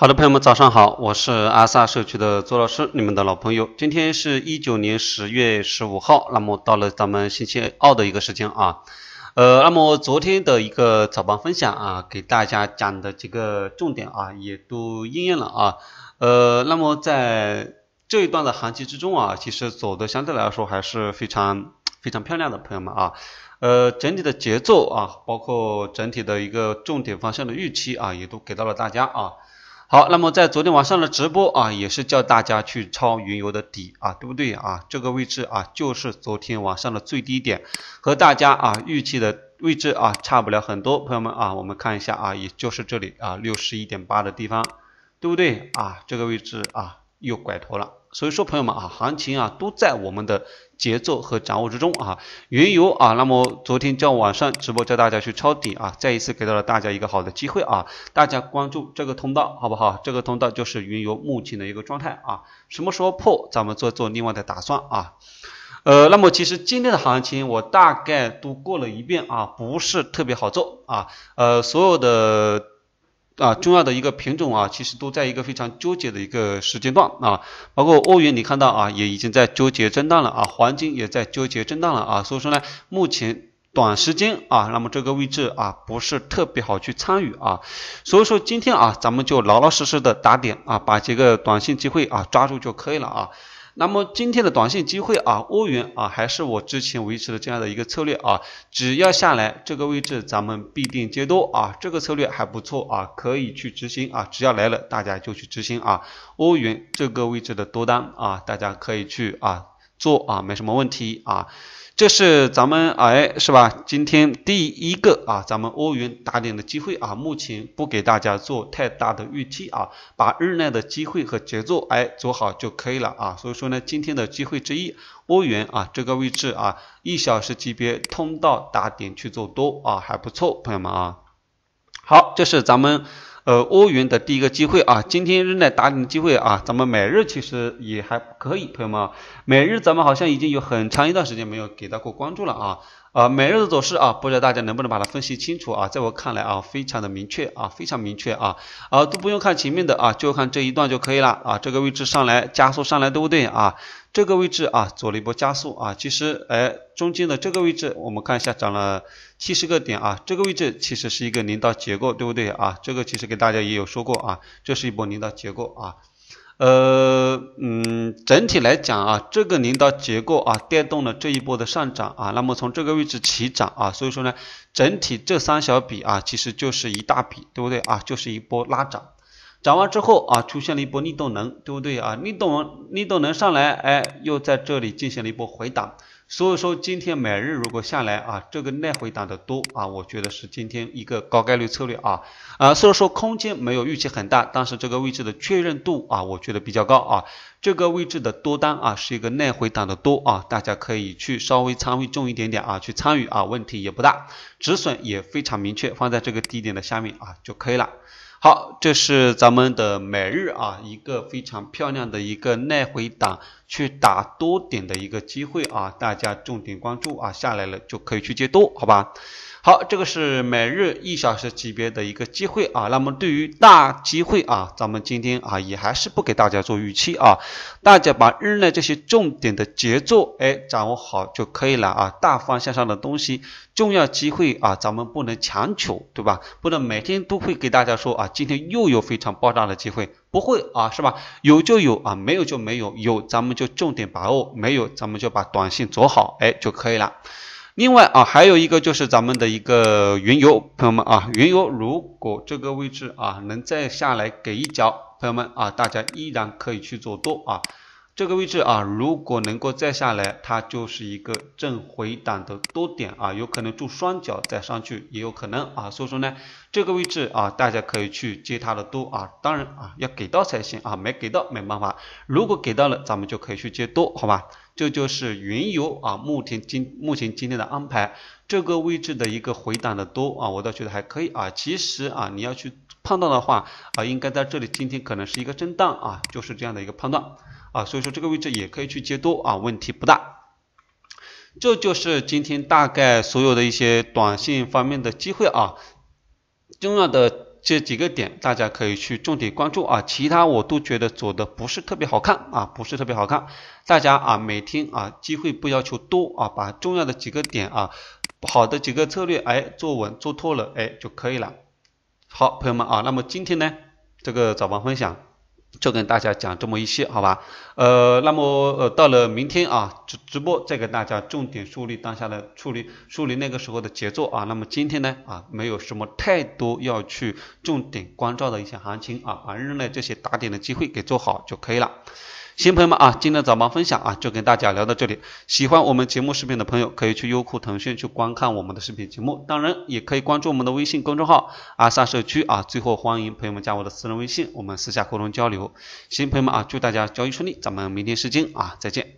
好的，朋友们，早上好，我是阿萨社区的周老师，你们的老朋友。今天是一九年十月十五号，那么到了咱们星期二的一个时间啊，呃，那么昨天的一个早班分享啊，给大家讲的几个重点啊，也都应验了啊，呃，那么在这一段的行情之中啊，其实走的相对来说还是非常非常漂亮的，朋友们啊，呃，整体的节奏啊，包括整体的一个重点方向的预期啊，也都给到了大家啊。好，那么在昨天晚上的直播啊，也是叫大家去抄云游的底啊，对不对啊？这个位置啊，就是昨天晚上的最低点，和大家啊预期的位置啊，差不了很多。朋友们啊，我们看一下啊，也就是这里啊，六十一点八的地方，对不对啊？这个位置啊，又拐头了。所以说，朋友们啊，行情啊都在我们的节奏和掌握之中啊。原油啊，那么昨天叫晚上直播教大家去抄底啊，再一次给到了大家一个好的机会啊。大家关注这个通道好不好？这个通道就是原油目前的一个状态啊。什么时候破，咱们做做另外的打算啊。呃，那么其实今天的行情我大概都过了一遍啊，不是特别好做啊。呃，所有的。啊，重要的一个品种啊，其实都在一个非常纠结的一个时间段啊，包括欧元，你看到啊，也已经在纠结震荡了啊，黄金也在纠结震荡了啊，所以说呢，目前短时间啊，那么这个位置啊，不是特别好去参与啊，所以说今天啊，咱们就老老实实的打点啊，把几个短线机会啊抓住就可以了啊。那么今天的短线机会啊，欧元啊，还是我之前维持的这样的一个策略啊，只要下来这个位置，咱们必定接多啊，这个策略还不错啊，可以去执行啊，只要来了，大家就去执行啊，欧元这个位置的多单啊，大家可以去啊。做啊，没什么问题啊，这是咱们哎是吧？今天第一个啊，咱们欧元打点的机会啊，目前不给大家做太大的预期啊，把日内的机会和节奏哎做好就可以了啊。所以说呢，今天的机会之一，欧元啊这个位置啊，一小时级别通道打点去做多啊，还不错，朋友们啊。好，这是咱们呃欧元的第一个机会啊，今天日内打点的机会啊，咱们每日其实也还。可以，朋友们，每日咱们好像已经有很长一段时间没有给到过关注了啊！啊，每日的走势啊，不知道大家能不能把它分析清楚啊？在我看来啊，非常的明确啊，非常明确啊！啊，都不用看前面的啊，就看这一段就可以了啊！这个位置上来加速上来，对不对啊？这个位置啊，走了一波加速啊！其实，哎，中间的这个位置，我们看一下，涨了七十个点啊！这个位置其实是一个领导结构，对不对啊？这个其实给大家也有说过啊，这是一波领导结构啊。呃，嗯，整体来讲啊，这个领导结构啊，带动了这一波的上涨啊。那么从这个位置起涨啊，所以说呢，整体这三小笔啊，其实就是一大笔，对不对啊？就是一波拉涨，涨完之后啊，出现了一波逆动能，对不对啊？逆动能逆动能上来，哎，又在这里进行了一波回档。所以说今天每日如果下来啊，这个耐回档的多啊，我觉得是今天一个高概率策略啊，啊，虽然说空间没有预期很大，但是这个位置的确认度啊，我觉得比较高啊，这个位置的多单啊是一个耐回档的多啊，大家可以去稍微仓位重一点点啊去参与啊，问题也不大，止损也非常明确，放在这个低点的下面啊就可以了。好，这是咱们的每日啊，一个非常漂亮的一个耐回档去打多点的一个机会啊，大家重点关注啊，下来了就可以去接多，好吧？好，这个是每日一小时级别的一个机会啊。那么对于大机会啊，咱们今天啊也还是不给大家做预期啊。大家把日内这些重点的节奏，哎，掌握好就可以了啊。大方向上的东西，重要机会啊，咱们不能强求，对吧？不能每天都会给大家说啊，今天又有非常爆炸的机会，不会啊，是吧？有就有啊，没有就没有，有咱们就重点把握，没有咱们就把短信走好，哎，就可以了。另外啊，还有一个就是咱们的一个原油，朋友们啊，原油如果这个位置啊能再下来给一脚，朋友们啊，大家依然可以去做多啊。这个位置啊，如果能够再下来，它就是一个正回档的多点啊，有可能筑双脚再上去，也有可能啊，所以说呢，这个位置啊，大家可以去接它的多啊，当然啊，要给到才行啊，没给到没办法，如果给到了，咱们就可以去接多，好吧？这就是原油啊，目前今目前今天的安排，这个位置的一个回档的多啊，我倒觉得还可以啊，其实啊，你要去。判断的话啊，应该在这里，今天可能是一个震荡啊，就是这样的一个判断啊，所以说这个位置也可以去接多啊，问题不大。这就是今天大概所有的一些短线方面的机会啊，重要的这几个点大家可以去重点关注啊，其他我都觉得走的不是特别好看啊，不是特别好看。大家啊，每天啊，机会不要求多啊，把重要的几个点啊，好的几个策略哎做稳做透了哎就可以了。好，朋友们啊，那么今天呢，这个早盘分享就跟大家讲这么一些，好吧？呃，那么呃，到了明天啊，直直播再给大家重点梳理当下的处理，梳理那个时候的节奏啊。那么今天呢啊，没有什么太多要去重点关照的一些行情啊，反正呢这些打点的机会给做好就可以了。新朋友们啊，今天早盘分享啊，就跟大家聊到这里。喜欢我们节目视频的朋友，可以去优酷、腾讯去观看我们的视频节目，当然也可以关注我们的微信公众号阿萨社区啊。最后，欢迎朋友们加我的私人微信，我们私下沟通交流。新朋友们啊，祝大家交易顺利，咱们明天试金啊，再见。